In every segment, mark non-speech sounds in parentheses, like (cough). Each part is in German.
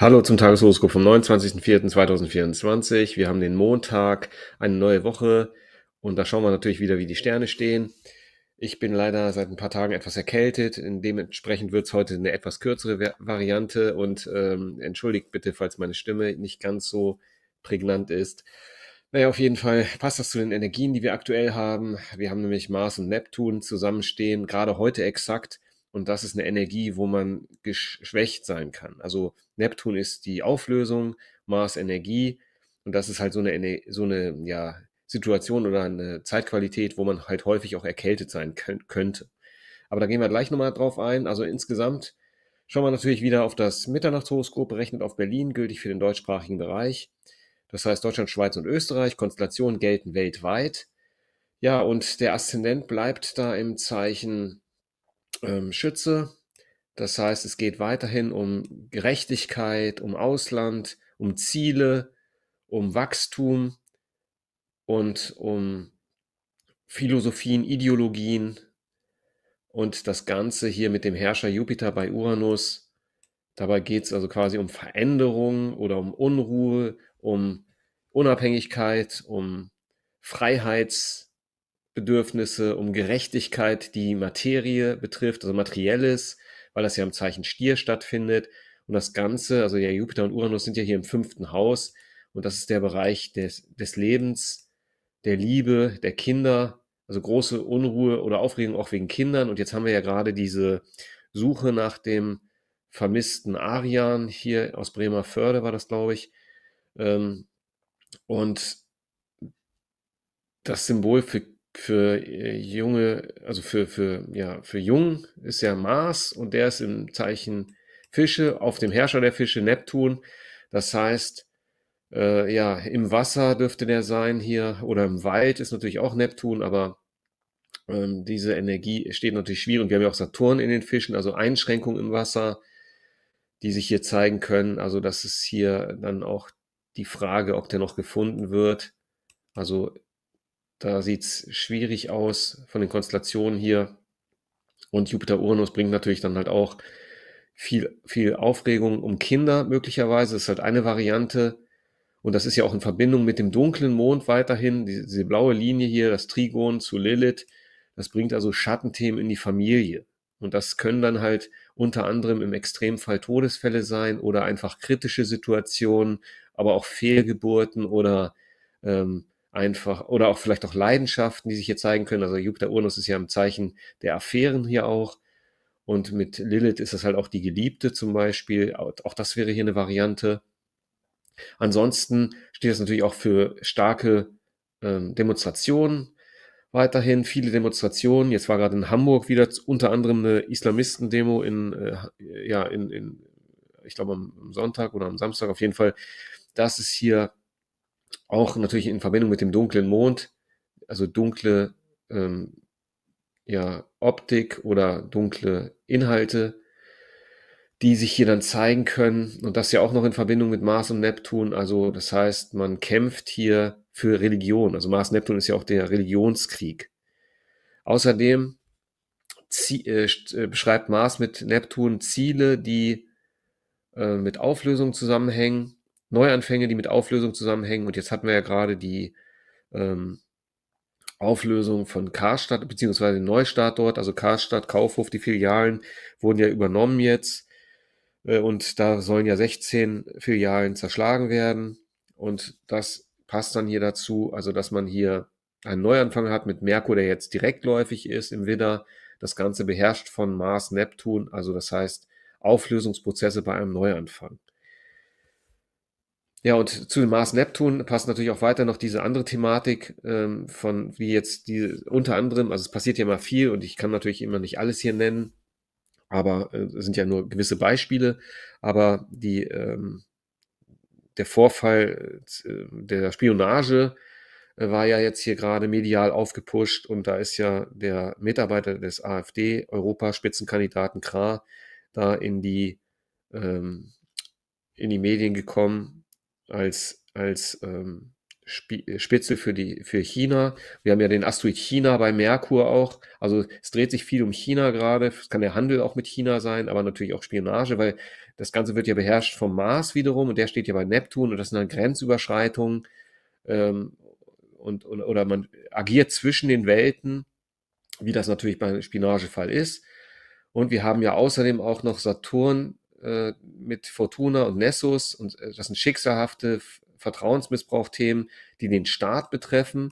Hallo zum Tageshoroskop vom 29.04.2024. Wir haben den Montag, eine neue Woche und da schauen wir natürlich wieder, wie die Sterne stehen. Ich bin leider seit ein paar Tagen etwas erkältet, dementsprechend wird es heute eine etwas kürzere Variante und ähm, entschuldigt bitte, falls meine Stimme nicht ganz so prägnant ist. Naja, auf jeden Fall passt das zu den Energien, die wir aktuell haben. Wir haben nämlich Mars und Neptun zusammenstehen, gerade heute exakt und das ist eine Energie, wo man geschwächt sein kann. Also Neptun ist die Auflösung, Mars Energie. Und das ist halt so eine, so eine ja, Situation oder eine Zeitqualität, wo man halt häufig auch erkältet sein könnte. Aber da gehen wir gleich nochmal drauf ein. Also insgesamt schauen wir natürlich wieder auf das Mitternachtshoroskop, berechnet auf Berlin, gültig für den deutschsprachigen Bereich. Das heißt Deutschland, Schweiz und Österreich. Konstellationen gelten weltweit. Ja, und der Aszendent bleibt da im Zeichen ähm, Schütze. Das heißt, es geht weiterhin um Gerechtigkeit, um Ausland, um Ziele, um Wachstum und um Philosophien, Ideologien und das Ganze hier mit dem Herrscher Jupiter bei Uranus. Dabei geht es also quasi um Veränderung oder um Unruhe, um Unabhängigkeit, um Freiheits- Bedürfnisse, um Gerechtigkeit, die Materie betrifft, also materielles, weil das ja im Zeichen Stier stattfindet. Und das Ganze, also der Jupiter und Uranus sind ja hier im fünften Haus. Und das ist der Bereich des, des Lebens, der Liebe, der Kinder, also große Unruhe oder Aufregung auch wegen Kindern. Und jetzt haben wir ja gerade diese Suche nach dem vermissten Arian hier aus Bremerförde war das, glaube ich. Ähm, und das Symbol für für äh, junge, also für, für, ja, für jung ist ja Mars und der ist im Zeichen Fische, auf dem Herrscher der Fische Neptun. Das heißt, äh, ja, im Wasser dürfte der sein hier oder im Wald ist natürlich auch Neptun, aber ähm, diese Energie steht natürlich schwierig. Wir haben ja auch Saturn in den Fischen, also Einschränkungen im Wasser, die sich hier zeigen können. Also das ist hier dann auch die Frage, ob der noch gefunden wird. Also da sieht es schwierig aus von den Konstellationen hier. Und Jupiter-Uranus bringt natürlich dann halt auch viel, viel Aufregung um Kinder möglicherweise. Das ist halt eine Variante. Und das ist ja auch in Verbindung mit dem dunklen Mond weiterhin. Diese, diese blaue Linie hier, das Trigon zu Lilith, das bringt also Schattenthemen in die Familie. Und das können dann halt unter anderem im Extremfall Todesfälle sein oder einfach kritische Situationen, aber auch Fehlgeburten oder ähm, einfach oder auch vielleicht auch Leidenschaften, die sich hier zeigen können. Also Jupiter Uranus ist ja im Zeichen der Affären hier auch. Und mit Lilith ist das halt auch die Geliebte zum Beispiel. Auch das wäre hier eine Variante. Ansonsten steht das natürlich auch für starke ähm, Demonstrationen. Weiterhin viele Demonstrationen. Jetzt war gerade in Hamburg wieder unter anderem eine Islamistendemo in, äh, ja, in, in ich glaube am Sonntag oder am Samstag auf jeden Fall. Das ist hier auch natürlich in Verbindung mit dem dunklen Mond, also dunkle ähm, ja, Optik oder dunkle Inhalte, die sich hier dann zeigen können. Und das ja auch noch in Verbindung mit Mars und Neptun. Also das heißt, man kämpft hier für Religion. Also Mars-Neptun ist ja auch der Religionskrieg. Außerdem äh, äh, beschreibt Mars mit Neptun Ziele, die äh, mit Auflösung zusammenhängen Neuanfänge, die mit Auflösung zusammenhängen. Und jetzt hatten wir ja gerade die ähm, Auflösung von Karstadt, beziehungsweise den Neustart dort. Also Karstadt, Kaufhof, die Filialen wurden ja übernommen jetzt. Äh, und da sollen ja 16 Filialen zerschlagen werden. Und das passt dann hier dazu, also dass man hier einen Neuanfang hat mit Merkur, der jetzt direktläufig ist im Widder. Das Ganze beherrscht von Mars, Neptun. Also das heißt Auflösungsprozesse bei einem Neuanfang. Ja, und zu dem Mars Neptun passt natürlich auch weiter noch diese andere Thematik ähm, von, wie jetzt die unter anderem, also es passiert ja immer viel und ich kann natürlich immer nicht alles hier nennen, aber äh, sind ja nur gewisse Beispiele, aber die, ähm, der Vorfall äh, der Spionage äh, war ja jetzt hier gerade medial aufgepusht und da ist ja der Mitarbeiter des AfD-Europaspitzenkandidaten Kra da in die ähm, in die Medien gekommen als, als ähm, äh, Spitze für, die, für China. Wir haben ja den Asteroid China bei Merkur auch. Also es dreht sich viel um China gerade. Es kann der Handel auch mit China sein, aber natürlich auch Spionage, weil das Ganze wird ja beherrscht vom Mars wiederum und der steht ja bei Neptun und das sind dann Grenzüberschreitungen ähm, und, und, oder man agiert zwischen den Welten, wie das natürlich beim Spionagefall ist. Und wir haben ja außerdem auch noch Saturn, äh, mit Fortuna und Nessus und äh, das sind schicksalhafte Vertrauensmissbrauchthemen, die den Staat betreffen.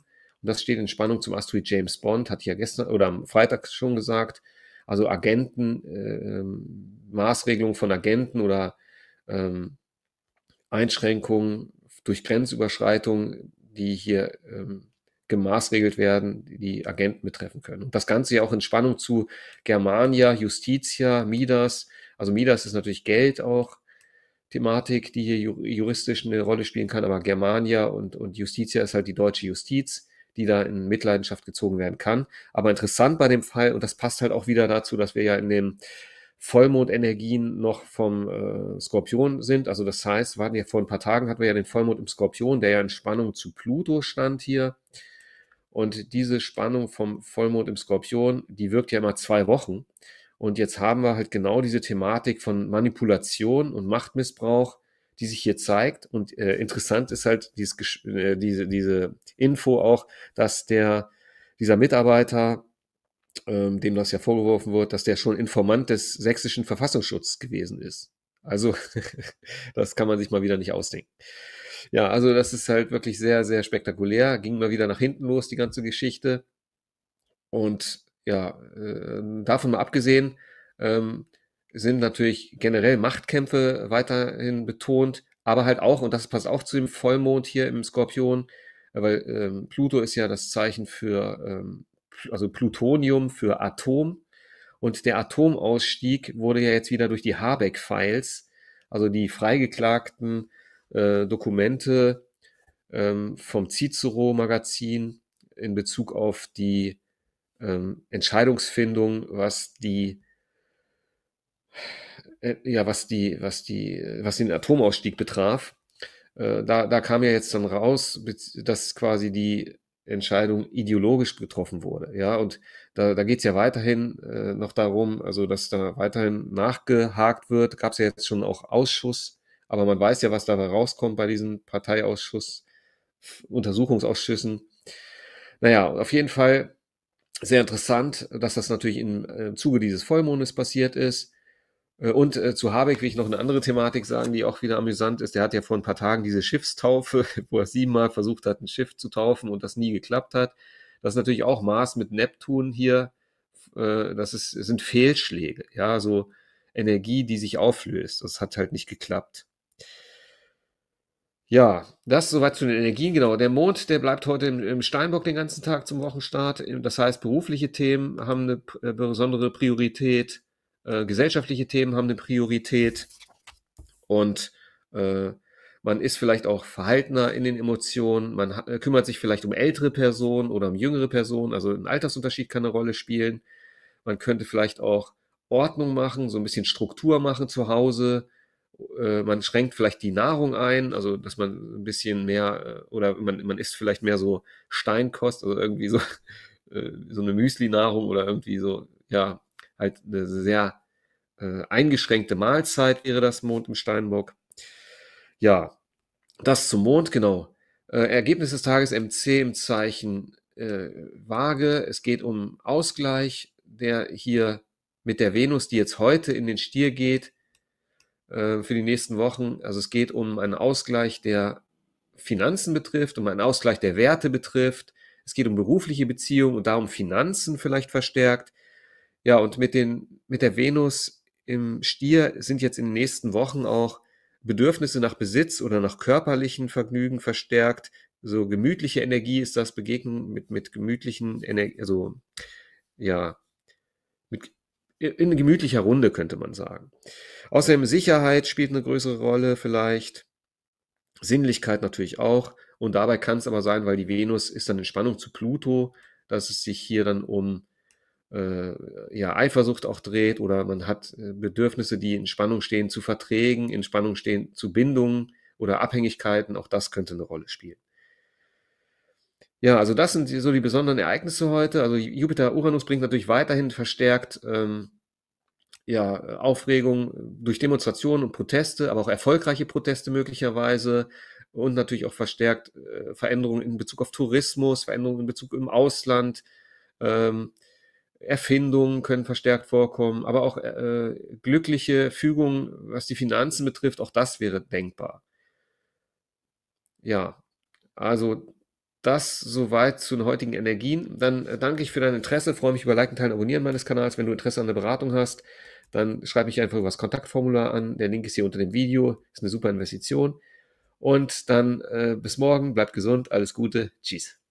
Und das steht in Spannung zum Asteroid James Bond, hat ja gestern oder am Freitag schon gesagt. Also Agenten, äh, ähm, Maßregelung von Agenten oder ähm, Einschränkungen durch Grenzüberschreitungen, die hier ähm, gemaßregelt werden, die Agenten betreffen können. Und das Ganze ja auch in Spannung zu Germania, Justitia, Midas, also Midas ist natürlich Geld auch. Thematik, die hier juristisch eine Rolle spielen kann, aber Germania und, und Justitia ist halt die deutsche Justiz, die da in Mitleidenschaft gezogen werden kann. Aber interessant bei dem Fall, und das passt halt auch wieder dazu, dass wir ja in den Vollmondenergien noch vom äh, Skorpion sind. Also das heißt, waren ja vor ein paar Tagen hatten wir ja den Vollmond im Skorpion, der ja in Spannung zu Pluto stand hier. Und diese Spannung vom Vollmond im Skorpion, die wirkt ja immer zwei Wochen. Und jetzt haben wir halt genau diese Thematik von Manipulation und Machtmissbrauch, die sich hier zeigt. Und äh, interessant ist halt dieses, äh, diese, diese Info auch, dass der, dieser Mitarbeiter, ähm, dem das ja vorgeworfen wird, dass der schon Informant des sächsischen Verfassungsschutzes gewesen ist. Also (laughs) das kann man sich mal wieder nicht ausdenken. Ja, also das ist halt wirklich sehr, sehr spektakulär. Ging mal wieder nach hinten los, die ganze Geschichte. Und ja, äh, davon mal abgesehen, ähm, sind natürlich generell Machtkämpfe weiterhin betont, aber halt auch, und das passt auch zu dem Vollmond hier im Skorpion, äh, weil ähm, Pluto ist ja das Zeichen für, ähm, also Plutonium für Atom. Und der Atomausstieg wurde ja jetzt wieder durch die Habeck-Files, also die freigeklagten äh, Dokumente ähm, vom Cicero-Magazin in Bezug auf die ähm, Entscheidungsfindung, was die äh, ja, was die, was die, was den Atomausstieg betraf. Äh, da, da kam ja jetzt dann raus, dass quasi die Entscheidung ideologisch getroffen wurde. Ja, und da, da geht es ja weiterhin äh, noch darum, also dass da weiterhin nachgehakt wird. Gab es ja jetzt schon auch Ausschuss, aber man weiß ja, was dabei rauskommt bei diesen Parteiausschuss, Untersuchungsausschüssen. Naja, auf jeden Fall sehr interessant, dass das natürlich im äh, Zuge dieses Vollmondes passiert ist. Äh, und äh, zu Habeck will ich noch eine andere Thematik sagen, die auch wieder amüsant ist. Der hat ja vor ein paar Tagen diese Schiffstaufe, (laughs) wo er siebenmal versucht hat, ein Schiff zu taufen und das nie geklappt hat. Das ist natürlich auch Mars mit Neptun hier. Das ist, sind Fehlschläge, ja, so Energie, die sich auflöst. Das hat halt nicht geklappt. Ja, das soweit zu den Energien, genau. Der Mond, der bleibt heute im, Steinbock den ganzen Tag zum Wochenstart. Das heißt, berufliche Themen haben eine äh, besondere Priorität, äh, gesellschaftliche Themen haben eine Priorität und äh, man ist vielleicht auch verhaltener in den Emotionen, man hat, äh, kümmert sich vielleicht um ältere Personen oder um jüngere Personen, also ein Altersunterschied kann eine Rolle spielen. Man könnte vielleicht auch Ordnung machen, so ein bisschen Struktur machen zu Hause, äh, man schränkt vielleicht die Nahrung ein, also dass man ein bisschen mehr äh, oder man, man isst vielleicht mehr so Steinkost, also irgendwie so, (laughs) äh, so eine Müsli-Nahrung oder irgendwie so, ja, halt eine sehr eingeschränkte Mahlzeit wäre das Mond im Steinbock. Ja, das zum Mond, genau. Ergebnis des Tages MC im Zeichen äh, Waage. Es geht um Ausgleich, der hier mit der Venus, die jetzt heute in den Stier geht, äh, für die nächsten Wochen. Also es geht um einen Ausgleich, der Finanzen betrifft, um einen Ausgleich der Werte betrifft. Es geht um berufliche Beziehungen und darum Finanzen vielleicht verstärkt. Ja, und mit, den, mit der Venus im Stier sind jetzt in den nächsten Wochen auch Bedürfnisse nach Besitz oder nach körperlichen Vergnügen verstärkt. So gemütliche Energie ist das Begegnen mit, mit gemütlichen, Energie, also ja, mit in gemütlicher Runde, könnte man sagen. Außerdem Sicherheit spielt eine größere Rolle vielleicht. Sinnlichkeit natürlich auch. Und dabei kann es aber sein, weil die Venus ist dann in Spannung zu Pluto, dass es sich hier dann um äh, ja, Eifersucht auch dreht oder man hat äh, Bedürfnisse, die in Spannung stehen zu Verträgen, in Spannung stehen zu Bindungen oder Abhängigkeiten. Auch das könnte eine Rolle spielen. Ja, also das sind so die besonderen Ereignisse heute. Also Jupiter, Uranus bringt natürlich weiterhin verstärkt ähm, ja, Aufregung durch Demonstrationen und Proteste, aber auch erfolgreiche Proteste möglicherweise und natürlich auch verstärkt äh, Veränderungen in Bezug auf Tourismus, Veränderungen in Bezug im Ausland, ähm, Erfindungen können verstärkt vorkommen, aber auch äh, glückliche Fügungen, was die Finanzen betrifft, auch das wäre denkbar. Ja, also das soweit zu den heutigen Energien. Dann äh, danke ich für dein Interesse, freue mich über Liken, Teilen, Abonnieren meines Kanals. Wenn du Interesse an der Beratung hast, dann schreib mich einfach über das Kontaktformular an. Der Link ist hier unter dem Video. Ist eine super Investition. Und dann äh, bis morgen, bleibt gesund, alles Gute, tschüss.